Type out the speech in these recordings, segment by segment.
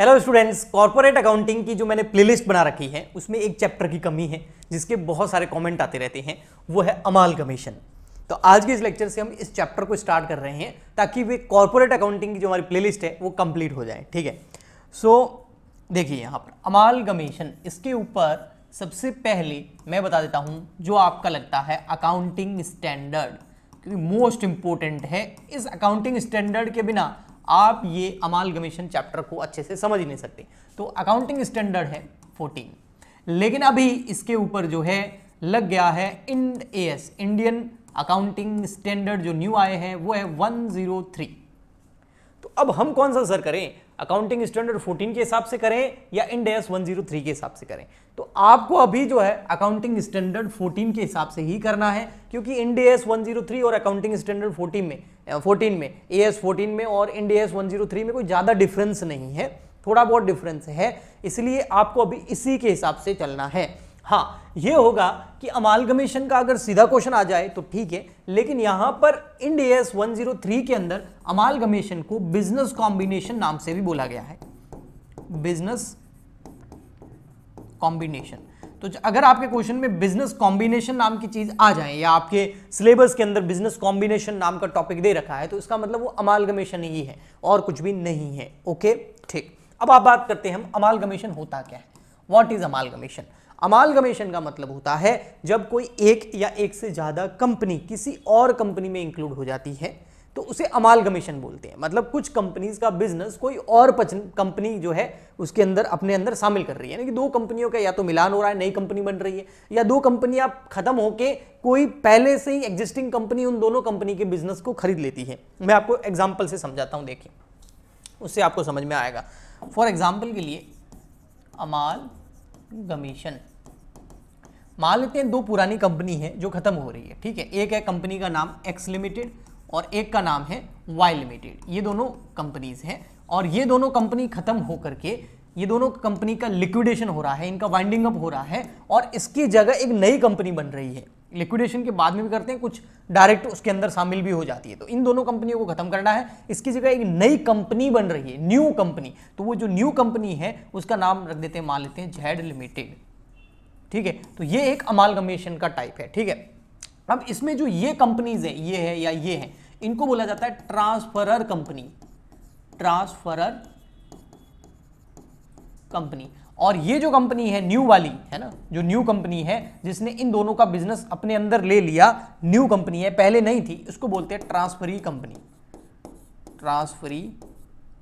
hello students corporate accounting की जो मैंने प्लेलिस्ट बना रखी है उसमें एक चैप्टर की कमी है जिसके बहुत सारे कमेंट आते रहते हैं वो है अमाल कमीशन तो आज के इस लेक्चर से हम इस चैप्टर को स्टार्ट कर रहे हैं ताकि वे कॉर्पोरेट अकाउंटिंग की जो हमारी प्लेलिस्ट है वो कंप्लीट हो जाए ठीक है सो देखिए यहाँ पर अमाल कमीशन इसके ऊपर सबसे पहले मैं बता देता हूँ जो आपका लगता है अकाउंटिंग स्टैंडर्ड क्योंकि मोस्ट इंपॉर्टेंट है इस अकाउंटिंग स्टैंडर्ड के बिना आप ये अमालगमेशन चैप्टर को अच्छे से समझ नहीं सकते तो अकाउंटिंग स्टैंडर्ड है फोर्टीन लेकिन अभी इसके ऊपर जो है लग गया है Ind AS Indian accounting standard जो न्यू आए हैं वो है 103 तो अब हम कौन सा सर करें अकाउंटिंग स्टैंडर्ड 14 के हिसाब से करें या इंड एस 103 के हिसाब से करें तो आपको अभी जो है अकाउंटिंग स्टैंडर्ड 14 के हिसाब से ही करना है क्योंकि इंड एस थ्री और अकाउंटिंग स्टैंडर्ड 14 में फोर्टीन में ए एस फोर्टीन में और D S one zero three में कोई ज़्यादा डिफरेंस नहीं है थोड़ा बहुत डिफरेंस है इसलिए आपको अभी इसी के हिसाब से चलना है हाँ ये होगा कि अमालगमेशन का अगर सीधा क्वेश्चन आ जाए तो ठीक है लेकिन यहाँ पर in D S one zero three के अंदर अमालगमेशन को बिजनेस कॉम्बिनेशन नाम से भी बोला गया है बिजनेस कॉम्बिनेशन तो अगर आपके क्वेश्चन में बिजनेस कॉम्बिनेशन नाम की चीज आ जाए या आपके सिलेबस के अंदर बिजनेस कॉम्बिनेशन नाम का टॉपिक दे रखा है तो इसका मतलब वो अमालगमेशन ही है और कुछ भी नहीं है ओके ठीक अब आप बात करते हैं हम अमालगमेशन होता क्या है वॉट इज अमालगमेशन अमालगमेशन का मतलब होता है जब कोई एक या एक से ज़्यादा कंपनी किसी और कंपनी में इंक्लूड हो जाती है तो उसे अमाल कमीशन बोलते हैं मतलब कुछ कंपनीज का बिजनेस कोई और कंपनी जो है उसके अंदर अपने अंदर शामिल कर रही है यानी कि दो कंपनियों का या तो मिलान हो रहा है नई कंपनी बन रही है या दो कंपनियां खत्म होकर कोई पहले से ही एग्जिस्टिंग कंपनी उन दोनों कंपनी के बिजनेस को खरीद लेती है मैं आपको एग्जाम्पल से समझाता हूँ देखिए उससे आपको समझ में आएगा फॉर एग्जाम्पल के लिए अमाल गमीशन मान लेते हैं दो पुरानी कंपनी है जो खत्म हो रही है ठीक है एक है कंपनी का नाम एक्स लिमिटेड और एक का नाम है वाई लिमिटेड ये दोनों कंपनीज हैं और ये दोनों कंपनी खत्म होकर के ये दोनों कंपनी का लिक्विडेशन हो रहा है इनका वाइंडिंग अप हो रहा है और इसकी जगह एक नई कंपनी बन रही है लिक्विडेशन के बाद में भी करते हैं कुछ डायरेक्ट उसके अंदर शामिल भी हो जाती है तो इन दोनों कंपनियों को खत्म करना है इसकी जगह एक नई कंपनी बन रही है न्यू कंपनी तो वो जो न्यू कंपनी है उसका नाम रख देते हैं मान लेते हैं जेड लिमिटेड ठीक है तो ये एक अमालगमेशन का टाइप है ठीक है अब इसमें जो ये कंपनीज है ये है या ये है इनको बोला जाता है ट्रांसफरर कंपनी ट्रांसफरर कंपनी और ये जो कंपनी है न्यू वाली है ना जो न्यू कंपनी है जिसने इन दोनों का बिजनेस अपने अंदर ले लिया न्यू कंपनी है पहले नहीं थी इसको बोलते हैं ट्रांसफरी कंपनी ट्रांसफरी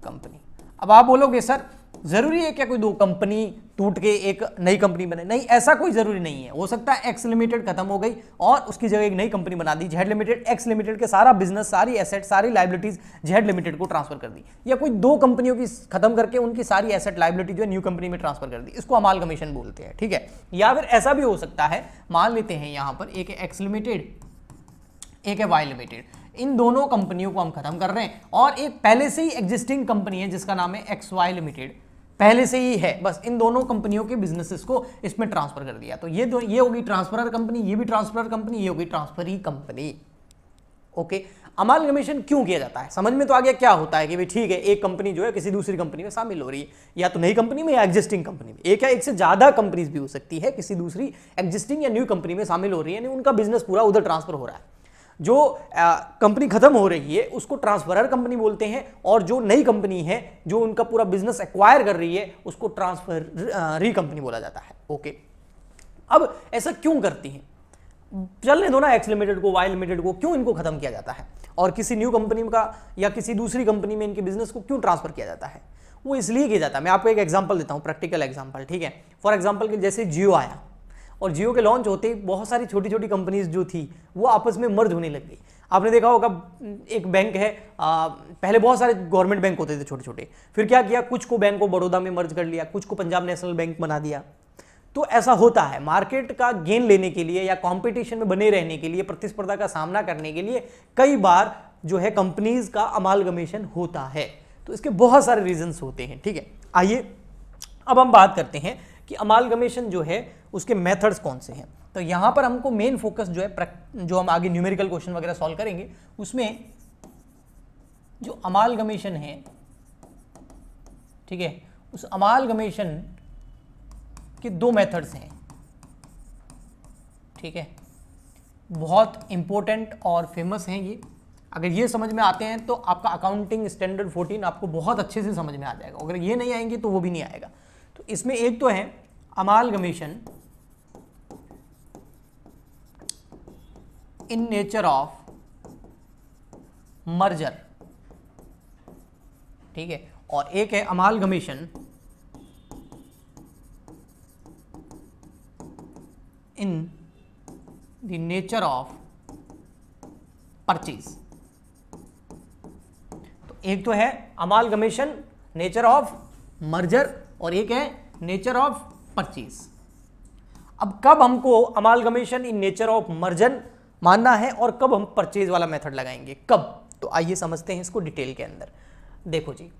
कंपनी अब आप बोलोगे सर जरूरी है क्या कोई दो कंपनी टूट के एक नई कंपनी बने नहीं ऐसा कोई जरूरी नहीं है हो सकता है एक्स लिमिटेड खत्म हो गई और उसकी जगह एक नई कंपनी बना दी जेड लिमिटेड एक्स लिमिटेड के सारा बिजनेस सारी एसेट सारी लाइबिलिटीज जेड लिमिटेड को ट्रांसफर कर दी या कोई दो कंपनियों की खत्म करके उनकी सारी एसेट लाइबिलिटी जो है न्यू कंपनी में ट्रांसफर कर दी इसको अमाल कमीशन बोलते हैं ठीक है या फिर ऐसा भी हो सकता है मान लेते हैं यहाँ पर एक एक्स लिमिटेड एक है वाई लिमिटेड इन दोनों कंपनियों को हम खत्म कर रहे हैं और एक पहले से ही एग्जिस्टिंग कंपनी है जिसका नाम है एक्स वाई लिमिटेड पहले से ही है बस इन दोनों कंपनियों के बिजनेसेस को इसमें ट्रांसफर कर दिया तो ये दो ये होगी ट्रांसफरर कंपनी ये भी ट्रांसफरर कंपनी ये होगी ट्रांसफर ही कंपनी ओके अमाल कमीशन क्यों किया जाता है समझ में तो आ गया क्या होता है कि भाई ठीक है एक कंपनी जो है किसी दूसरी कंपनी में शामिल हो रही है या तो नई कंपनी में या एग्जिस्टिंग कंपनी में एक या एक से ज़्यादा कंपनीज भी हो सकती है किसी दूसरी एग्जिस्टिंग या न्यू कंपनी में शामिल हो रही है यानी उनका बिजनेस पूरा उधर ट्रांसफर हो रहा है जो कंपनी खत्म हो रही है उसको ट्रांसफरर कंपनी बोलते हैं और जो नई कंपनी है जो उनका पूरा बिजनेस एक्वायर कर रही है उसको ट्रांसफर री कंपनी बोला जाता है ओके अब ऐसा क्यों करती है चलने दो ना एक्स लिमिटेड को वाई लिमिटेड को क्यों इनको खत्म किया जाता है और किसी न्यू कंपनी का या किसी दूसरी कंपनी में इनके बिजनेस को क्यों ट्रांसफर किया जाता है वो इसलिए किया जाता है मैं आपको एक एग्जाम्पल देता हूँ प्रैक्टिकल एग्जाम्पल ठीक है फॉर एग्जाम्पल जैसे जियो आया और जियो के लॉन्च होते बहुत सारी छोटी छोटी कंपनीज जो थी वो आपस में मर्ज होने लग गई आपने देखा होगा एक बैंक है आ, पहले बहुत सारे गवर्नमेंट बैंक होते थे छोटे छोटे फिर क्या किया कुछ को बैंक को बड़ौदा में मर्ज कर लिया कुछ को पंजाब नेशनल बैंक बना दिया तो ऐसा होता है मार्केट का गेन लेने के लिए या कंपटीशन में बने रहने के लिए प्रतिस्पर्धा का सामना करने के लिए कई बार जो है कंपनीज का अमालगमेशन होता है तो इसके बहुत सारे रीजंस होते हैं ठीक है आइए अब हम बात करते हैं कि अमालगमेशन जो है उसके मेथड्स कौन से हैं तो यहाँ पर हमको मेन फोकस जो है जो हम आगे न्यूमेरिकल क्वेश्चन वगैरह सॉल्व करेंगे उसमें जो अमालगमेशन है ठीक है उस अमालगमेशन के दो मेथड्स हैं ठीक है बहुत इंपॉर्टेंट और फेमस हैं ये अगर ये समझ में आते हैं तो आपका अकाउंटिंग स्टैंडर्ड 14 आपको बहुत अच्छे से समझ में आ जाएगा अगर ये नहीं आएंगे तो वो भी नहीं आएगा तो इसमें एक तो है amalgamation in nature of merger ठीक है और एक है amalgamation in the nature of purchase तो एक तो है अमालगमेशन नेचर ऑफ मर्जर और एक है नेचर ऑफ परचेज अब कब हमको amalgamation in nature of merger मानना है और कब हम परचेज वाला मेथड लगाएंगे कब तो आइए समझते हैं इसको डिटेल के अंदर देखो जी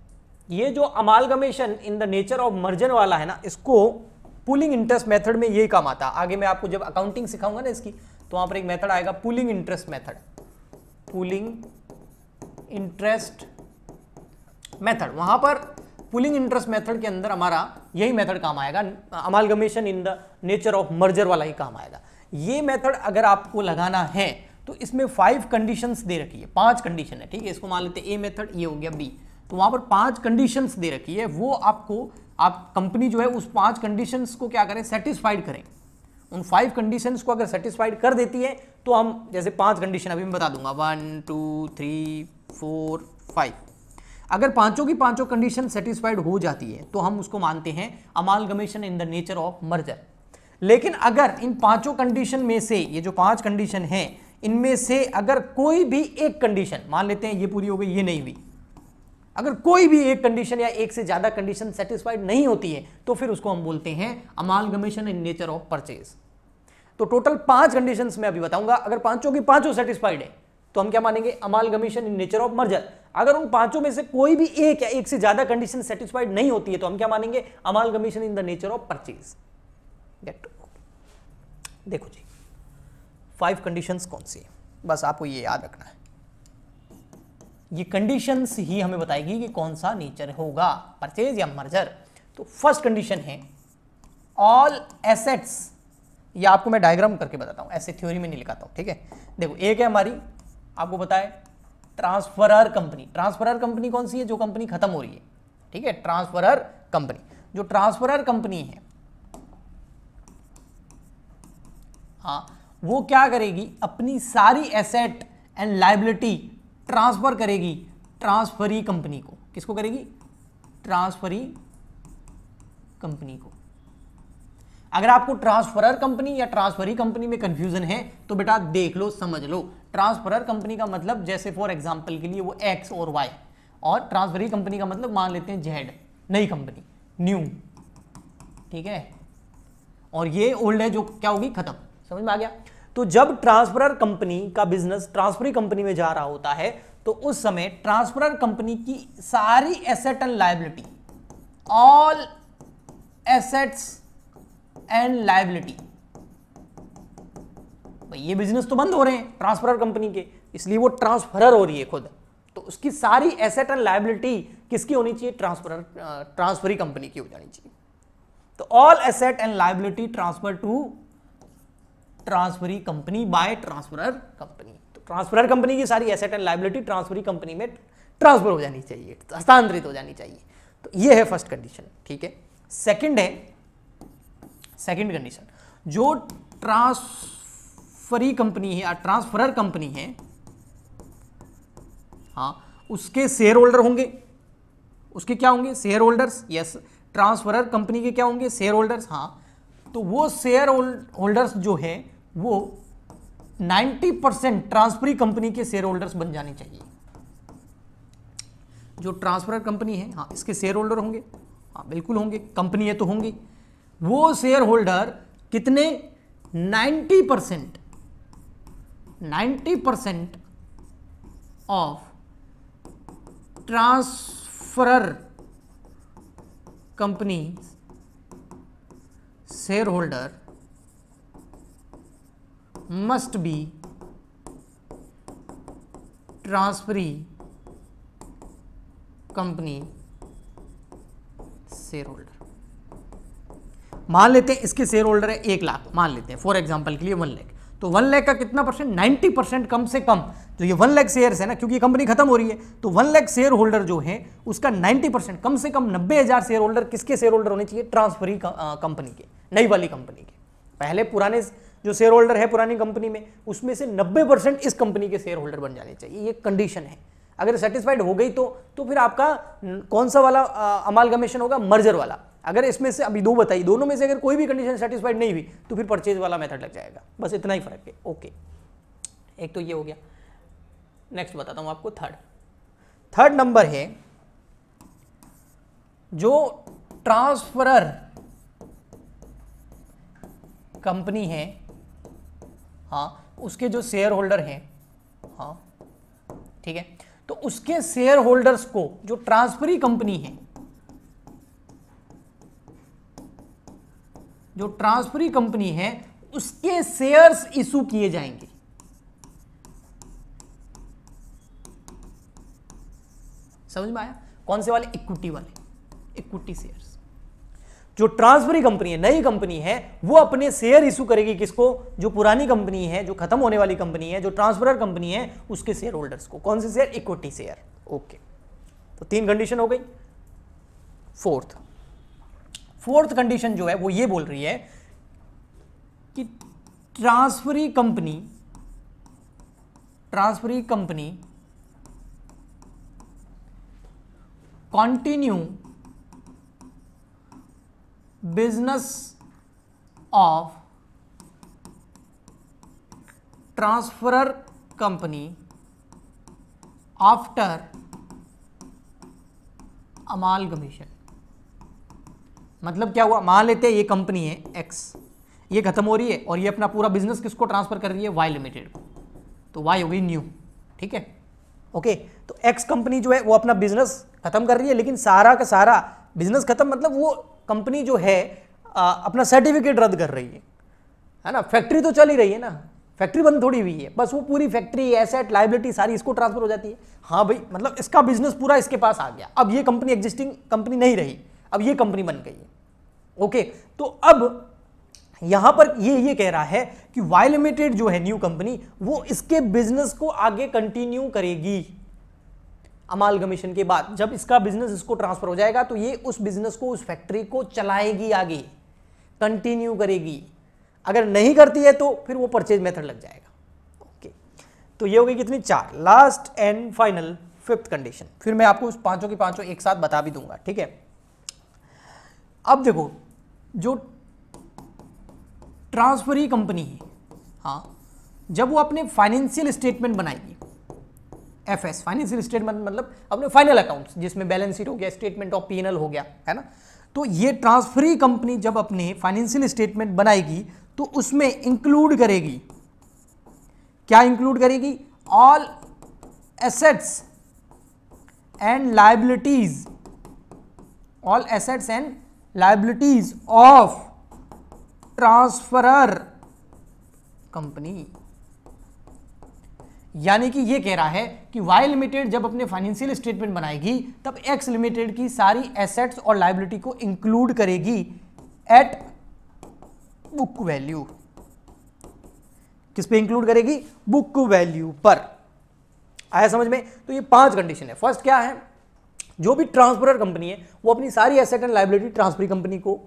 ये जो amalgamation in the nature of merger वाला है ना इसको पुलिंग इंटरेस्ट मेथड में ये काम आता आगे मैं आपको जब अकाउंटिंग सिखाऊंगा ना इसकी तो वहां पर एक मेथड आएगा pooling interest method pooling interest method वहां पर पुलिंग इंटरेस्ट मेथड के अंदर हमारा यही मेथड काम आएगा amalgamation in the nature of merger वाला ही काम आएगा ये मेथड अगर आपको लगाना है तो इसमें फाइव कंडीशंस दे रखी है पांच कंडीशन है ठीक है इसको मान लेते हैं ए मेथड ये हो गया बी तो वहां पर पांच कंडीशंस दे रखी है वो आपको आप कंपनी जो है उस पांच कंडीशंस को क्या करें सेटिस्फाइड करें उन फाइव कंडीशंस को अगर सेटिस्फाइड कर देती है तो हम जैसे पांच कंडीशन अभी मैं बता दूंगा one two three four five अगर पांचों की पांचों कंडीशन सेटिस्फाइड हो जाती है तो हम उसको मानते हैं amalgamation in the nature of merger लेकिन अगर इन पांचों कंडीशन में से ये जो पांच कंडीशन है इनमें से अगर कोई भी एक कंडीशन मान लेते हैं ये पूरी हो गई ये नहीं हुई अगर कोई भी एक कंडीशन या एक से ज्यादा कंडीशन सेटिस्फाइड नहीं होती है तो फिर उसको हम बोलते हैं अमाल इन नेचर ऑफ परचेज तो टोटल पांच कंडीशन में अभी बताऊंगा अगर पांचों की पांचों सेटिस्फाइड है तो हम क्या मानेंगे अमाल इन नेचर ऑफ मर्जर अगर उन पांचों में से कोई भी एक या एक से ज्यादा कंडीशन सेटिस्फाइड नहीं होती है तो हम क्या मानेंगे अमाल in the nature of purchase get to देखो जी फाइव कंडीशंस कौन सी है बस आपको ये याद रखना है ये कंडीशंस ही हमें बताएगी कि कौन सा नेचर होगा परचेज या मर्जर तो फर्स्ट कंडीशन है ऑल एसेट्स ये आपको मैं डायग्राम करके बताता हूँ ऐसे थ्योरी में नहीं लिखाता हूँ ठीक है देखो एक है हमारी आपको बताए ट्रांसफरर कंपनी ट्रांसफरर कंपनी कौन सी है जो कंपनी खत्म हो रही है ठीक है ट्रांसफरर कंपनी जो ट्रांसफरर कंपनी है हाँ वो क्या करेगी अपनी सारी एसेट एंड लाइबिलिटी ट्रांसफ़र करेगी ट्रांसफरी कंपनी को किसको करेगी ट्रांसफरी कंपनी को अगर आपको ट्रांसफरर कंपनी या ट्रांसफरी कंपनी में कंफ्यूजन है तो बेटा देख लो समझ लो ट्रांसफरर कंपनी का मतलब जैसे फॉर एग्जाम्पल के लिए वो एक्स और वाई और ट्रांसफरी कंपनी का मतलब मान लेते हैं जेड नई कंपनी न्यू ठीक है और ये ओल्ड है जो क्या होगी खत्म समझ में आ गया तो जब ट्रांसफरर कंपनी का बिजनेस ट्रांसफरी कंपनी में जा रहा होता है तो उस समय ट्रांसफरर कंपनी की सारी asset and liability all assets and liability ये बिजनेस तो बंद हो रहे हैं ट्रांसफरर कंपनी के इसलिए वो ट्रांसफरर हो रही है खुद तो उसकी सारी एसेट एंड लाइबिलिटी किसकी होनी चाहिए ट्रांसफरर ट्रांसफरी कंपनी की हो जानी चाहिए तो all asset and liability transfer to transferee company by transferor company तो ट्रांसफरर कंपनी की सारी asset and liability transferee company में ट्रांसफर हो जानी चाहिए हस्तांतरित हो जानी चाहिए तो ये है फर्स्ट कंडीशन ठीक है सेकंड है सेकंड कंडीशन जो ट्रांसफरी कंपनी है ट्रांसफरर कंपनी है हाँ उसके शेयर होल्डर होंगे उसके क्या होंगे share holders yes transferor company के क्या होंगे शेयर होल्डर्स हाँ तो वो शेयर होल्डर्स जो है वो 90 परसेंट ट्रांसफरी कंपनी के शेयर होल्डर्स बन जाने चाहिए जो ट्रांसफर कंपनी है हाँ इसके शेयर होल्डर होंगे हाँ बिल्कुल होंगे कंपनी है तो होंगी वो शेयर होल्डर कितने 90 percent ninety percent of transferor company share holder must be transferee company share holder मान लेते हैं इसके शेयर होल्डर है एक लाख मान लेते हैं फॉर एग्जांपल के लिए वन लैख तो वन लैख का कितना परसेंट नाइन्टी परसेंट कम से कम जो तो ये वन लैख शेयर है ना क्योंकि कंपनी खत्म हो रही है तो वन लैख शेयर होल्डर जो है उसका नाइन्टी परसेंट कम से कम नब्बे हजार शेयर होल्डर किसके शेयर होल्डर होने चाहिए ट्रांसफरी कंपनी के नई वाली कंपनी के पहले पुराने जो शेयर होल्डर है पुरानी कंपनी में उसमें से 90 परसेंट इस कंपनी के शेयर होल्डर बन जाने चाहिए ये कंडीशन है अगर सेटिस्फाइड हो गई तो तो फिर आपका कौन सा वाला अमालगमेशन होगा मर्जर वाला अगर इसमें से अभी दो बताइए दोनों में से अगर कोई भी कंडीशन सेटिस्फाइड नहीं हुई तो फिर परचेज वाला मेथड लग जाएगा बस इतना ही फर्क है ओके एक तो ये हो गया नेक्स्ट बताता हूँ आपको थर्ड थर्ड नंबर है जो ट्रांसफरर कंपनी है हाँ उसके जो शेयर होल्डर हैं हाँ ठीक है तो उसके शेयर होल्डर्स को जो ट्रांसफरी कंपनी है जो ट्रांसफरी कंपनी है उसके शेयर्स इशू किए जाएंगे समझ में आया कौन से वाले इक्विटी वाले इक्विटी शेयर्स जो ट्रांसफरी कंपनी है नई कंपनी है वो अपने शेयर इशू करेगी किसको जो पुरानी कंपनी है जो खत्म होने वाली कंपनी है जो ट्रांसफर कंपनी है उसके शेयर होल्डर्स को कौन से शेयर इक्विटी शेयर ओके तो तीन कंडीशन हो गई फोर्थ फोर्थ कंडीशन जो है वो ये बोल रही है कि transferee company transferee company continue business of transferor company after amalgamation मतलब क्या हुआ मान लेते हैं ये कंपनी है एक्स ये खत्म हो रही है और ये अपना पूरा बिजनेस किसको ट्रांसफर कर रही है वाई लिमिटेड को तो वाई हो गई न्यू ठीक है ओके तो एक्स कंपनी जो है वो अपना बिजनेस खत्म कर रही है लेकिन सारा का सारा बिजनेस खत्म मतलब वो कंपनी जो है आ, अपना सर्टिफिकेट रद्द कर रही है है ना फैक्ट्री तो चल ही रही है ना फैक्ट्री बंद थोड़ी हुई है बस वो पूरी फैक्ट्री एसेट लाइबिलिटी सारी इसको ट्रांसफर हो जाती है हाँ भाई मतलब इसका बिजनेस पूरा इसके पास आ गया अब ये कंपनी एग्जिस्टिंग कंपनी नहीं रही अब ये कंपनी बन गई है ओके तो अब यहां पर ये ये कह रहा है कि वाई लिमिटेड जो है न्यू कंपनी वो इसके बिजनेस को आगे कंटिन्यू करेगी अमालगमेशन के बाद जब इसका बिजनेस इसको ट्रांसफर हो जाएगा तो ये उस बिजनेस को उस फैक्ट्री को चलाएगी आगे कंटिन्यू करेगी अगर नहीं करती है तो फिर वो परचेज मेथड लग जाएगा ओके तो ये होगी कितनी चार last and final fifth condition फिर मैं आपको उस पांचों की पांचों एक साथ बता भी दूंगा ठीक है अब देखो जो ट्रांसफरी कंपनी है हाँ जब वो अपने फाइनेंशियल स्टेटमेंट बनाएगी एफ एस फाइनेंशियल स्टेटमेंट मतलब अपने फाइनल अकाउंट्स जिसमें बैलेंस शीट हो गया स्टेटमेंट ऑफ पी हो गया है ना तो ये ट्रांसफरी कंपनी जब अपने फाइनेंशियल स्टेटमेंट बनाएगी तो उसमें इंक्लूड करेगी क्या इंक्लूड करेगी all assets and liabilities all assets and liabilities of transferor company यानी कि ये कह रहा है कि वाई लिमिटेड जब अपने फाइनेंशियल स्टेटमेंट बनाएगी तब एक्स लिमिटेड की सारी एसेट्स और लाइबिलिटी को इंक्लूड करेगी एट बुक वैल्यू किस पे इंक्लूड करेगी बुक वैल्यू पर आया समझ में तो ये पांच कंडीशन है फर्स्ट क्या है जो भी ट्रांसफर कंपनी है वो अपनी सारी asset and liability transferee company को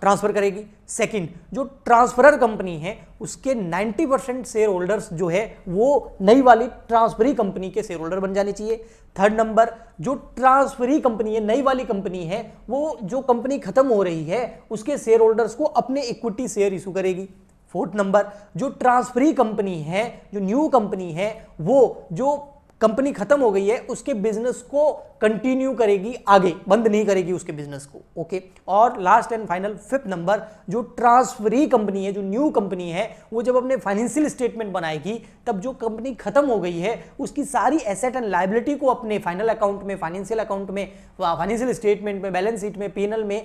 ट्रांसफ़र करेगी सेकंड जो ट्रांसफरर कंपनी है उसके 90 परसेंट शेयर होल्डर्स जो है वो नई वाली ट्रांसफरी कंपनी के शेयर होल्डर बन जाने चाहिए थर्ड नंबर जो ट्रांसफरी कंपनी है नई वाली कंपनी है वो जो कंपनी खत्म हो रही है उसके शेयर होल्डर्स को अपने इक्विटी शेयर इशू करेगी फोर्थ नंबर जो ट्रांसफरी कंपनी है जो न्यू कंपनी है वो जो कंपनी खत्म हो गई है उसके बिजनेस को कंटिन्यू करेगी आगे बंद नहीं करेगी उसके बिजनेस को ओके और last and final fifth number जो ट्रांसफरी कंपनी है जो न्यू कंपनी है वो जब अपने फाइनेंशियल स्टेटमेंट बनाएगी तब जो कंपनी खत्म हो गई है उसकी सारी एसेट एंड लाइबिलिटी को अपने फाइनल अकाउंट में फाइनेंशियल अकाउंट में फाइनेंशियल स्टेटमेंट में बैलेंस शीट में पी में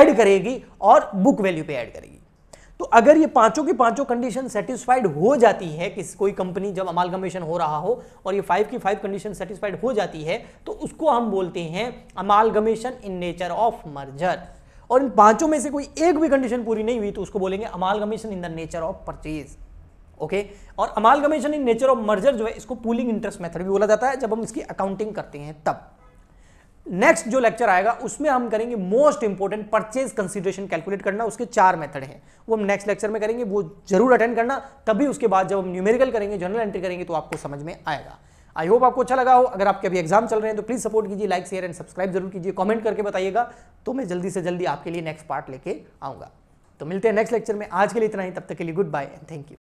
एड करेगी और बुक वैल्यू पर ऐड करेगी तो अगर ये पांचों की पांचों कंडीशन सेटिस्फाइड हो जाती है कि कोई कंपनी जब अमालगमेशन हो रहा हो और ये फाइव की फाइव कंडीशन सेटिस्फाइड हो जाती है तो उसको हम बोलते हैं amalgamation in nature of merger और इन पांचों में से कोई एक भी कंडीशन पूरी नहीं हुई तो उसको बोलेंगे amalgamation in the nature of purchase okay और amalgamation in nature of merger जो है इसको पूलिंग इंटरेस्ट मेथड भी बोला जाता है जब हम इसकी अकाउंटिंग करते हैं तब नेक्स्ट जो लेक्चर आएगा उसमें हम करेंगे most important purchase consideration calculate करना उसके चार मेथड हैं वो हम नेक्स्ट लेक्चर में करेंगे वो जरूर अटेंड करना तभी उसके बाद जब हम न्यूमेरिकल करेंगे जनरल एंट्री करेंगे तो आपको समझ में आएगा आई होप आपको अच्छा लगा हो अगर आपके अभी एग्जाम चल रहे हैं तो प्लीज सपोर्ट कीजिए लाइक शेयर एंड सब्सक्राइब जरूर कीजिए कॉमेंट करके बताइएगा तो मैं जल्दी से जल्दी आपके लिए नेक्स्ट पार्ट लेके आऊंगा तो मिलते हैं नेक्स्ट लेक्चर में आज के लिए इतना ही तब तक के लिए good bye and thank you